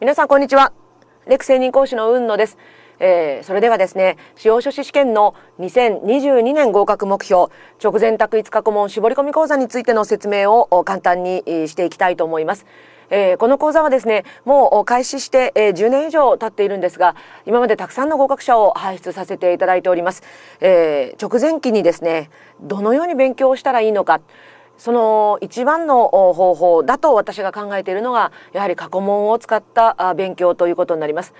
皆さんこんにちはレク専任講師の雲野です、えー、それではですね司法書士試験の2022年合格目標直前択一過顧問絞り込み講座についての説明を簡単にしていきたいと思いますえー、この講座はですねもう開始して、えー、10年以上経っているんですが今までたくさんの合格者を輩出させていただいております、えー、直前期にですねどのように勉強したらいいのかその一番の方法だと私が考えているのがやはり過去問を使った勉強ということになります。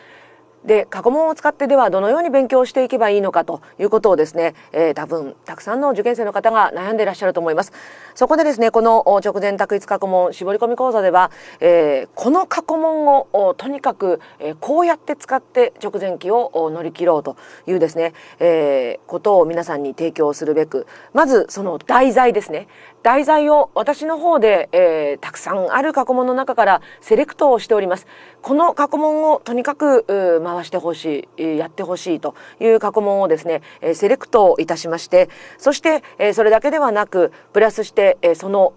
で過去問を使ってではどのように勉強していけばいいのかということをですね、えー、多分たくさんの受験生の方が悩んでいらっしゃると思いますそこでですねこの直前択一過去問絞り込み講座では、えー、この過去問をとにかく、えー、こうやって使って直前期を乗り切ろうというですね、えことを皆さんに提供するべくまずその題材ですね題材を私の方で、えー、たくさんある過去問の中からセレクトをしておりますこの過去問をとにかく回してほしいやってほしいという過去問をですね、えー、セレクトいたしましてそして、えー、それだけではなくプラスして、えー、その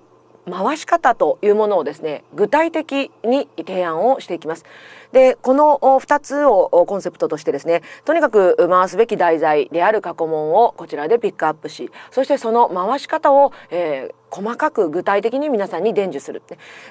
回し方というものをですね具体的に提案をしていきますで、この2つをコンセプトとしてですね、とにかく回すべき題材である過去問をこちらでピックアップし、そしてその回し方を、えー、細かく具体的に皆さんに伝授する、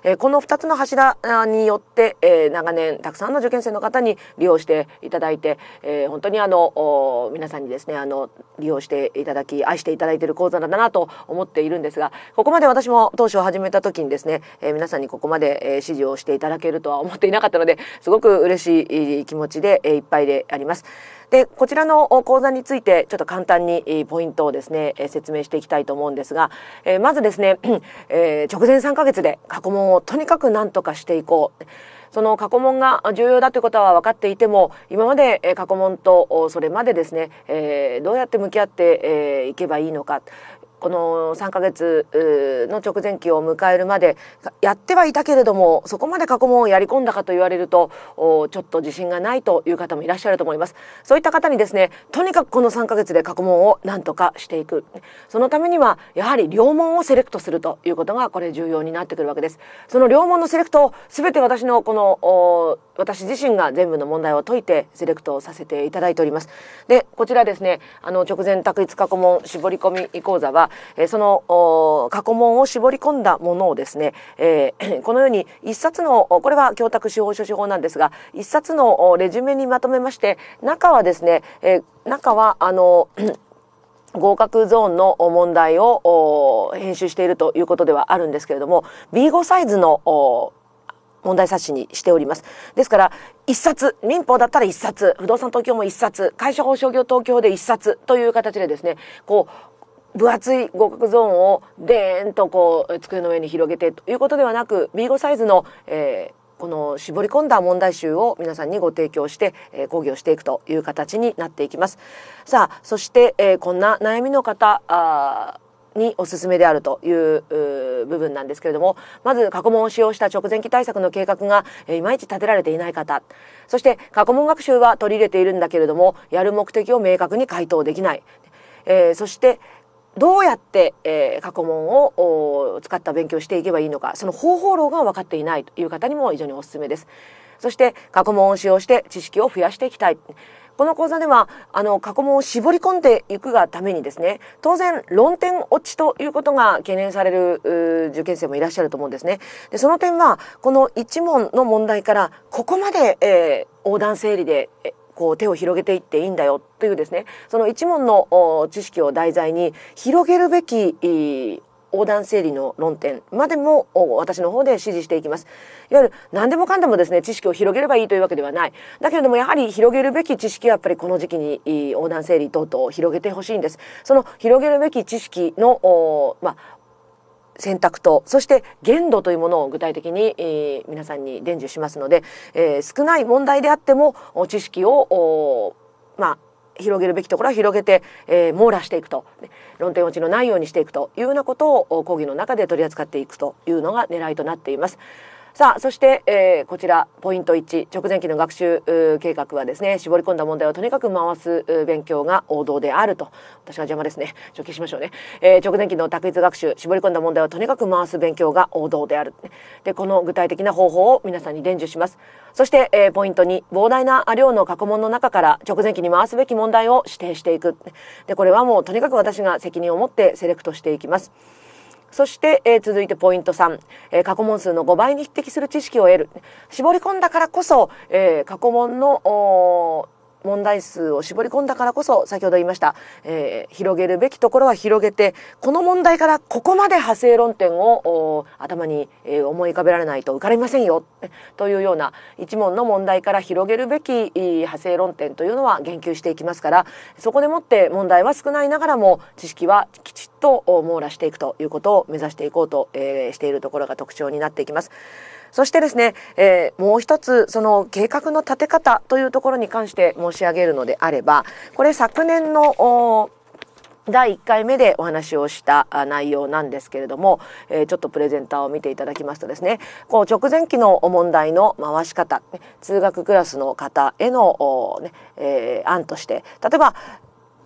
えー、この2つの柱によって、えー、長年たくさんの受験生の方に利用していただいて、えー、本当にあの皆さんにですねあの利用していただき愛していただいている講座だなと思っているんですがここまで私も当初始めた時にですね、え皆さんにここまで、えー、指示をしていただけるとは思っていなかったのですすごく嬉しい気持ちでいっぱいであります。でこちらの講座についてちょっと簡単にポイントをですね説明していきたいと思うんですが、えまずですね、え直前3ヶ月で過去問をとにかく何とかしていこう。その過去問が重要だということは分かっていても今まで過去問とそれまでですね、えどうやって向き合っていけばいいのかこの3ヶ月の直前期を迎えるまでやってはいたけれどもそこまで過去問をやり込んだかと言われるとちょっと自信がないという方もいらっしゃると思いますそういった方にですねとにかくこの3ヶ月で過去問を何とかしていくそのためにはやはり両門をセレクトするということがこれ重要になってくるわけですその両門のセレクトを全て私のこの私自身が全部の問題を解いてセレクトをさせていただいておりますでこちらですねあの直前択一過去問絞り込み講座はえその過去問を絞り込んだものをですね、え このように一冊のこれは教託司法書士法なんですが一冊のレジュメにまとめまして中はですね、え中はあの 合格ゾーンの問題を編集しているということではあるんですけれども B5 サイズの問題冊子にしております。ですから1冊民法だったら1冊不動産東京も1冊会社法商業東京で1冊という形でですねこう分厚い合格ゾーンをでーんとこう机の上に広げてということではなく B5 サイズの、えー、この絞り込んだ問題集を皆さんにご提供して、えー、講義をしていくという形になっていきます。さあそして、えー、こんな悩みの方あにおすすめであるという部分なんですけれどもまず過去問を使用した直前期対策の計画が、えー、いまいち立てられていない方そして過去問学習は取り入れているんだけれどもやる目的を明確に回答できない、えー、そして、どうやって、えー、過去問を使った勉強していけばいいのかその方法論が分かっていないという方にも非常におすすめです。そして過去問を使用して知識を増やしていきたい。この講座ではあの過去問を絞り込んでいくがためにですね当然論点落ちということが懸念される受験生もいらっしゃると思うんですね。でその点はこの1問の問題からここまで、えー、横断整理でこう手を広げていっていいんだよというですねその一問の知識を題材に広げるべき横断整理の論点までも私の方で指示していきます。いわゆる何でもかんでもですね知識を広げればいいというわけではない。だけれどもやはり広げるべき知識はやっぱりこの時期に横断整理等々を広げてほしいんです。その広げるべき知識のまあ選択とそして限度というものを具体的に、えー、皆さんに伝授しますので、えー、少ない問題であっても知識をまあ広げるべきところは広げて、えー、網羅していくと、ね、論点落ちのないようにしていくというようなことを講義の中で取り扱っていくというのが狙いとなっています。さあそして、えー、こちらポイント1直前期の学習計画はですね絞り込んだ問題をとにかく回す勉強が王道であると私は邪魔ですねちょしましょうね、えー、直前期の択一学習絞り込んだ問題をとにかく回す勉強が王道であるでこの具体的な方法を皆さんに伝授しますそして、えー、ポイント2膨大な量の過去問の中から直前期に回すべき問題を指定していくでこれはもうとにかく私が責任を持ってセレクトしていきますそして、えー、続いてポイント3、えー、過去問数の5倍に匹敵する知識を得る絞り込んだからこそ、えー、過去問の問題数を絞り込んだからこそ先ほど言いました、えー、広げるべきところは広げてこの問題からここまで派生論点を頭に、えー、思い浮かべられないと受かりませんよというような一問の問題から広げるべき派生論点というのは言及していきますからそこでもって問題は少ないながらも知識はきちっと網羅していくということを目指していこうと、えー、しているところが特徴になっていきます。そしてですね、えー、もう一つその計画の立て方というところに関して申し上げるのであればこれ昨年の第1回目でお話をした内容なんですけれども、えー、ちょっとプレゼンターを見ていただきますとですねこう直前期の問題の回し方通学クラスの方への、ねえー、案として例えば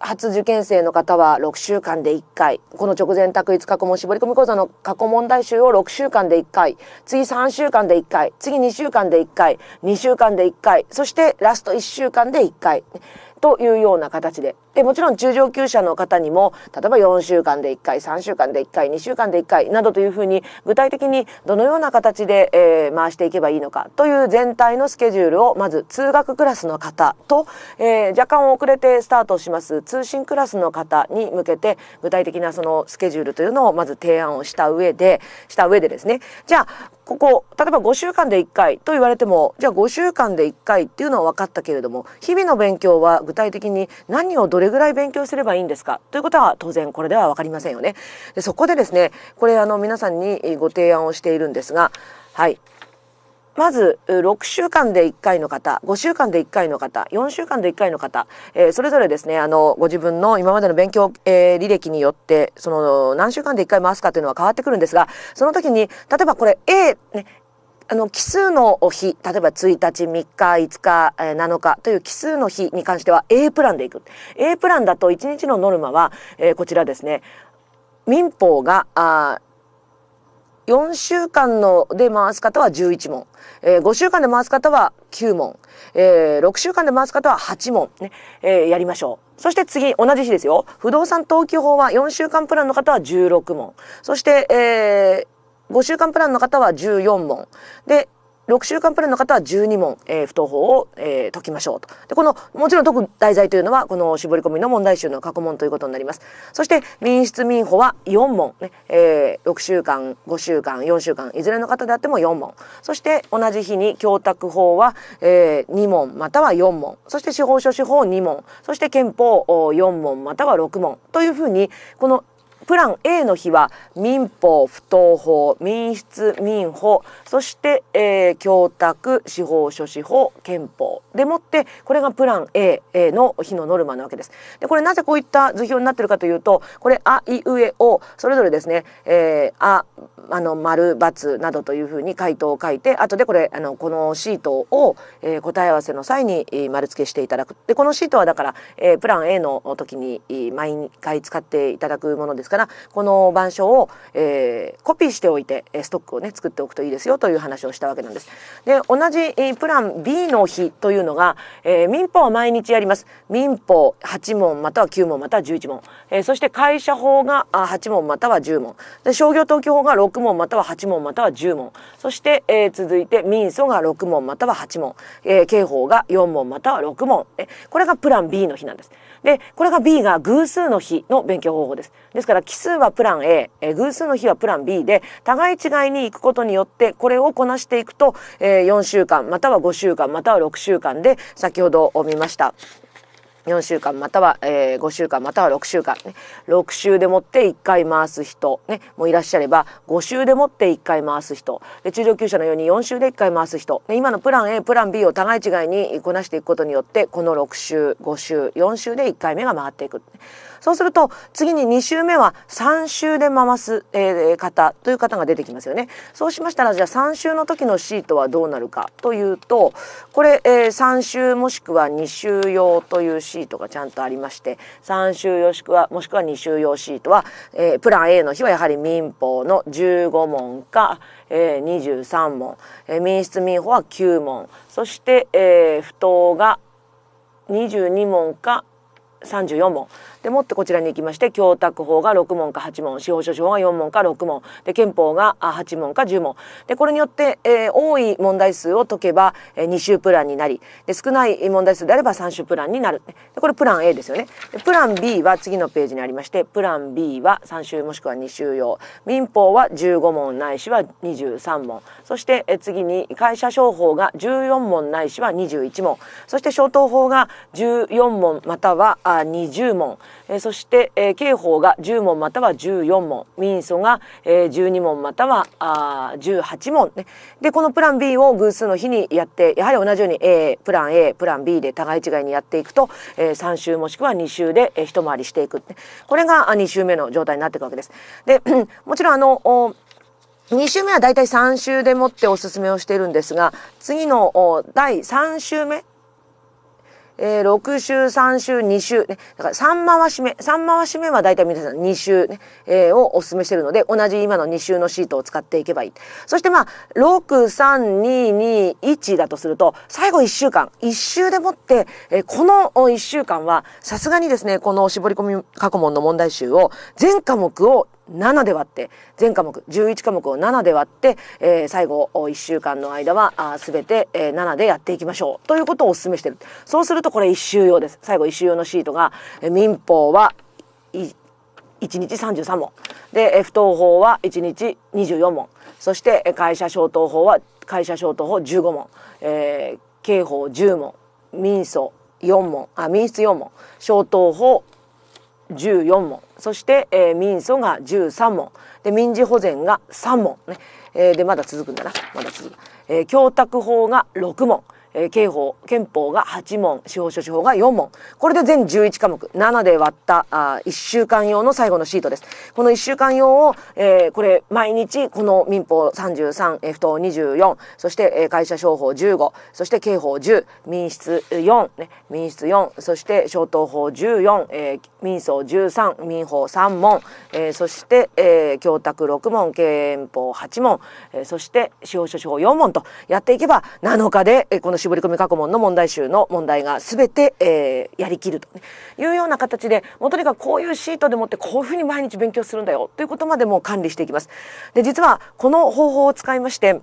初受験生の方は6週間で1回この直前択一過去問絞り込み講座の過去問題集を6週間で1回次3週間で1回次2週間で1回2週間で1回そしてラスト1週間で1回というような形ででもちろん中上級者の方にも例えば4週間で1回3週間で1回2週間で1回などというふうに具体的にどのような形で、えー、回していけばいいのかという全体のスケジュールをまず通学クラスの方と、えー、若干遅れてスタートします通信クラスの方に向けて具体的なそのスケジュールというのをまず提案をした上でした上でですねじゃあここ例えば5週間で1回と言われてもじゃあ5週間で1回っていうのは分かったけれども日々の勉強は具体的に何をどれぐらい勉強すればいいんですかということは当然これでは分かりませんよね。でそこでですねこれあの皆さんにご提案をしているんですがはいまず6週間で1回の方5週間で1回の方4週間で1回の方、えー、それぞれですねあのご自分の今までの勉強、えー、履歴によってその何週間で1回回すかというのは変わってくるんですがその時に例えばこれ A、ね、あの奇数の日例えば1日3日5日、7日という奇数の日に関しては A プランでいく A プランだと1日のノルマは、えー、こちらですね民法があ4週間ので回す方は11問、えー、5週間で回す方は9問、えー、6週間で回す方は8問ね、えー、やりましょう。そして次、同じ日ですよ。不動産登記法は4週間プランの方は16問。そして、えー、5週間プランの方は14問。で、6週間プランの方は12問、えー、不登法を、えー、解きましょうと。でこのもちろん解く題材というのはこの絞り込みの問題集の過去問ということになります。そして民出民法は4問、ねえー、6週間5週間4週間いずれの方であっても4問そして同じ日に教託法は、えー、2問または4問そして司法書士法2問そして憲法4問または6問というふうにこのプラン A の日は民法、不当法、民室、民法、そして、えー、教託、司法、書士法、憲法でもってこれがプラン A の日のノルマなわけです。でこれなぜこういった図表になってるかというとこれ「あいうえお」それぞれですね「えー、あ」あの丸×などというふうに回答を書いて後でこれあのこのシートを、えー、答え合わせの際に丸付けしていただく。でこのシートはだから、えー、プラン A の時に毎回使っていただくものですからこの板書を、えー、コピーしておいてストックをね作っておくといいですよという話をしたわけなんです。で同じプラン B の日というのが、えー、民法は毎日やります。民法8問または9問または11問、えー、そして会社法が8問または10問で商業登記法が6問または8問または10問そして、えー、続いて民訴が6問または8問、えー、刑法が4問または6問えこれがプラン B の日なんです。で、これが B が偶数の日の勉強方法です。ですから奇数はプラン A、えー、偶数の日はプラン B で、互い違いに行くことによって、これをこなしていくと、えー、4週間、または5週間、または6週間で、先ほど見ました。4週間または、えー、5週間または6週間、ね、6週でもって1回回す人、ね、もいらっしゃれば5週でもって1回回す人で中上級者のように4週で1回回す人で今のプラン A プラン B を互い違いにこなしていくことによってこの6週5週4週で1回目が回っていく。そうすると次に2周目は3周で回す、えー、方という方が出てきますよね。そうしましたらじゃあ3周の時のシートはどうなるかというとこれ、えー、3周もしくは2周用というシートがちゃんとありまして3周用しくはもしくは2周用シートは、えー、プラン A の日はやはり民法の15問か、えー、23問、えー、民室民法は9問そして、えー、不当が22問か34問でもってこちらに行きまして教託法が6問か8問司法書士法が4問か6問で憲法が8問か10問でこれによって、えー、多い問題数を解けば、えー、2週プランになりで少ない問題数であれば3週プランになるでこれプラン A ですよねでプラン B は次のページにありましてプラン B は3週もしくは2週用民法は15問ないしは23問そして、えー、次に会社商法が14問ないしは21問そして消灯法が14問またはあ20問、えー、そして、えー、刑法が10問または14問民訴が、えー、12問またはあ18問、ね、でこのプラン B を偶数の日にやってやはり同じように A プラン A プラン B で互い違いにやっていくと、えー、3週もしくは2週で、えー、一回りしていく、ね、これが2週目の状態になっていくわけです。で もちろんあのお2週目はだいたい3週でもっておすすめをしているんですが次の第3週目えー、6週、3週、2週、ね、だから3回し目、3回し目は大体皆さん2週ね、えー、をお勧めしてるので、同じ今の2週のシートを使っていけばいい。そしてまあ、6、3、2、2、1だとすると、最後1週間、1週でもって、えー、この1週間は、さすがにですね、この絞り込み過去問の問題集を、全科目を7で割って全科目11科目を7で割って、えー、最後1週間の間はあ全て、えー、7でやっていきましょうということをお勧めしてるそうするとこれ1週用です最後1週用のシートが、えー、民法は1日33問で不当法は1日24問そして会社消灯法は会社消灯法15問、えー、刑法10問民訴4問あ民室4問消灯法14問そして、えー、民訴が13問で民事保全が3問ね、えー、でまだ続くんだなまだ続く、えー、供託法が6問えー、刑法憲法が8問司法書士法が4問これで全11科目7で割ったあ1週間用の最後のシートですこの1週間用を、えー、これ毎日この民法33、えー、不当24そして、えー、会社商法15そして刑法10民室4、ね、民室4そして消灯法14、えー、民訴13民法3問、えー、そして、えー、教託6問憲法8問、えー、そして司法書士法4問とやっていけば7日で、えこの絞り込み過去問の問題集の問題が全て、えー、やりきるというような形でもうとにかくこういうシートでもってこういうふうに毎日勉強するんだよということまでも管理していきます。で実はこの方法を使いまして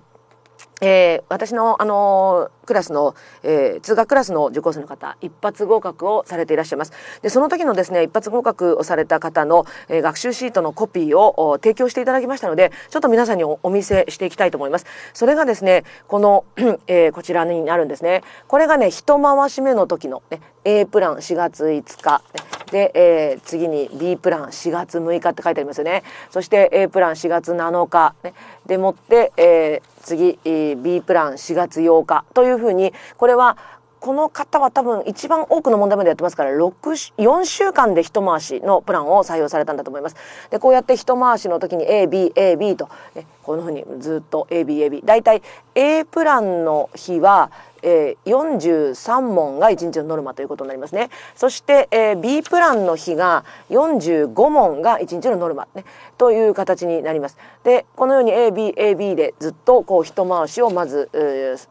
えー、私の、あのー、クラスの、えー、通学クラスの受講生の方、一発合格をされていらっしゃいます。で、その時のですね、一発合格をされた方の、えー、学習シートのコピーを提供していただきましたので、ちょっと皆さんにお見せしていきたいと思います。それがですね、この、えー、こちらになるんですね。これがね、一回し目の時の、ね、A プラン4月5日で、えー、次に B プラン4月6日って書いてありますよねそして A プラン4月7日、ね、でもって、えー、次、B プラン4月8日というふうにこれはこの方は多分一番多くの問題までやってますから6 4週間で一回しのプランを採用されたんだと思います。でこうやって一回しの時に ABAB と、ね、このふうにずっと ABAB だいたい A プランの日はえー、43問が1日のノルマということになりますねそして、えー、B プランの日が45問が1日のノルマ、ね、という形になりますでこのように ABAB でずっとこう一回しをまず、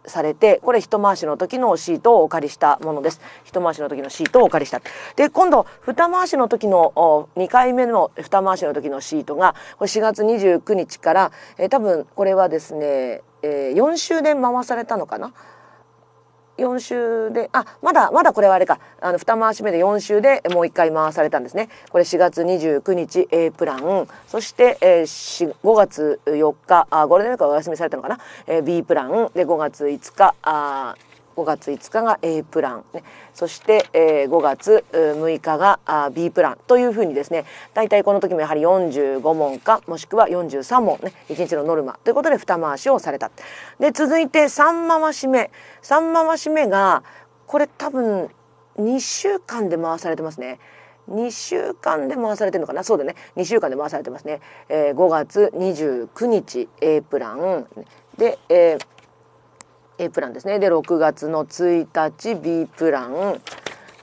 されてこれ一回しの時のシートをお借りしたものです一回しの時のシートをお借りしたで今度二回しの時のお2回目の二回しの時のシートがこれ4月29日から、えー、多分これはですね、えー、4周年回されたのかな4週であまだまだこれはあれかあの2回し目で4週でもう1回回されたんですねこれ4月29日 A プランそして、えー、5月4日あゴールデンウィークお休みされたのかな、えー、B プランで5月5日あ5月5日が A プラン、ね、そして、えー、5月6日が B プランというふうにですね大体この時もやはり45問かもしくは43問ね1日のノルマということで2回しをされた。で続いて3回し目3回し目がこれ多分2週間で回されてますね。2週間で回されてるのかなそうだね2週間で回されてますね、えー、5月29日 A プランで、えー、A プランですねで6月の1日 B プラン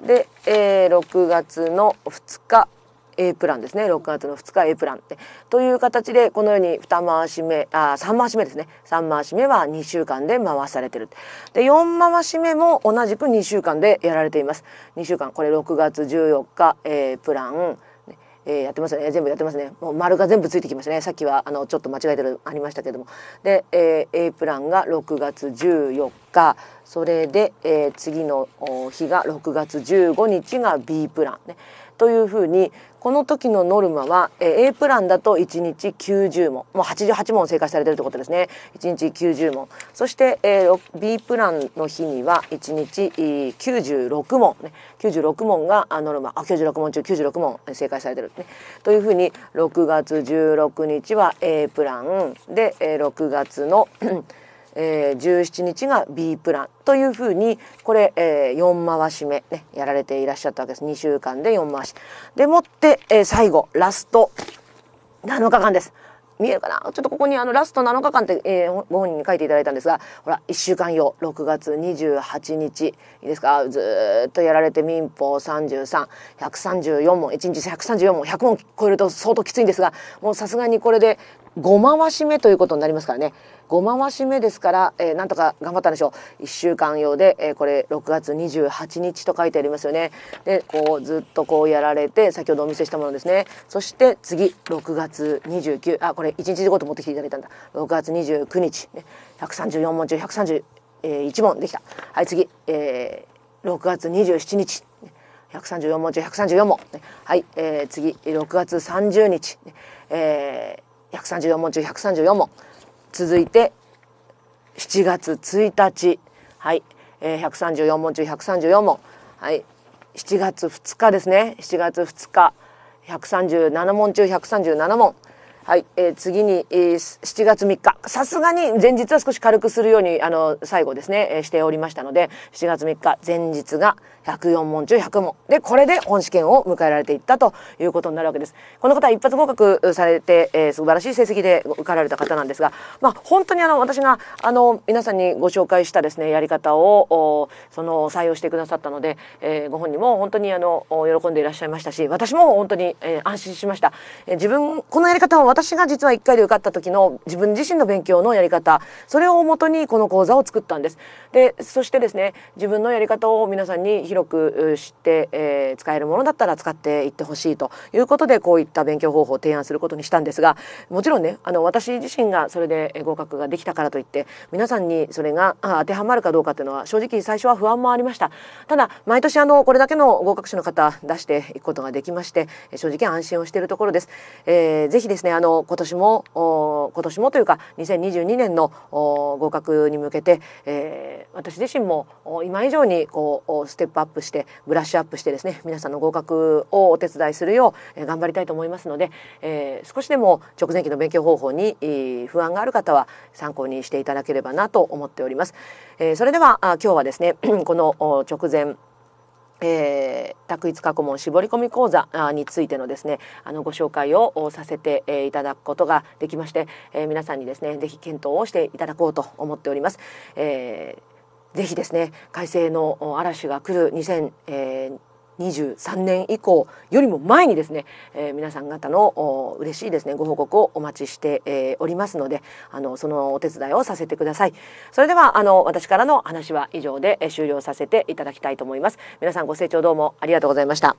で、えー、6月の2日 A プランですね6月の2日 A プランってという形でこのように2回し目あ3回し目ですね3回し目は2週間で回されてるで4回し目も同じく2週間でやられています2週間これ6月14日 A プランえー、やってますね全部やってますねもう丸が全部ついてきましたねさっきはあのちょっと間違えてるありましたけどもで、えー、A プランが6月14日それで、えー、次の日が6月15日が B プランねというふうにこの時のノルマは、えー、A プランだと1日90問もう88問正解されてるってことですね1日90問そして、えー、B プランの日には1日96問、96問がノルマあ96問中96問正解されてる、ね、というふうに6月16日は A プランで、えー、6月のえー、17日が B プランというふうにこれ、えー、4回し目、ね、やられていらっしゃったわけです2週間で4回しでもって、えー、最後ラスト7日間です。見えるかなちょっとここにあのラスト7日間って、えー、ご本人に書いていただいたんですがほら1週間用6月28日いいですかずっとやられて民法33134問1日134問100問超えると相当きついんですがもうさすがにこれで5回し目ということになりますからね5回し目ですから、えー、なんとか頑張ったんでしょう1週間用で、えー、これ6月28日と書いてありますよねでこうずっとこうやられて先ほどお見せしたものですねそして次6月29あこれ1日ごと持ってきていただいたんだ6月29日、ね、134問中131、え問できたはい次、えー、6月27日134問中134問、はい、えー、次6月30日、えー134問中134問続いて7月1日はい、134問中134問はい7月2日ですね7月2日137問中137問はい、えー、次に、えー、7月3日さすがに前日は少し軽くするようにあの最後ですね、えー、しておりましたので7月3日前日が104問中100問でこれで本試験を迎えられていったということになるわけです。この方は一発合格されて、えー、素晴らしい成績で受かられた方なんですが、まあ、本当にあの私があの皆さんにご紹介したですねやり方をその採用してくださったので、えー、ご本人も本当にあの喜んでいらっしゃいましたし私も本当に、えー、安心しました。えー、自分このやり方私が実は1回で受かった時の自分自身の勉強のやり方それをもとにこの講座を作ったんです。でそしてですね自分のやり方を皆さんに広く知って、えー、使えるものだったら使っていってほしいということでこういった勉強方法を提案することにしたんですがもちろんねあの私自身がそれで合格ができたからといって皆さんにそれが当てはまるかどうかというのは正直最初は不安もありましたただ毎年あのこれだけの合格者の方出していくことができまして正直安心をしているところです、えー、ぜひですねあのの今年も今年もというか2022年の合格に向けて、えー、私自身も今以上にこうステップアップしてブラッシュアップしてですね皆さんの合格をお手伝いするよう頑張りたいと思いますので、えー、少しでも直前期の勉強方法に不安がある方は参考にしていただければなと思っております。えー、それでは今日はですね この直前えー、択一過去問絞り込み講座についてのですねあのご紹介をさせて、いただくことができまして、えー、皆さんにですねぜひ検討をしていただこうと思っております。えーぜひですね改正の嵐が来る2020 2023年以降よりも前にですね、えー、皆さん方の嬉しいですねご報告をお待ちして、えー、おりますのであのそのお手伝いをさせてくださいそれではあの私からの話は以上で、え終了させていただきたいと思います皆さんご清聴どうもありがとうございました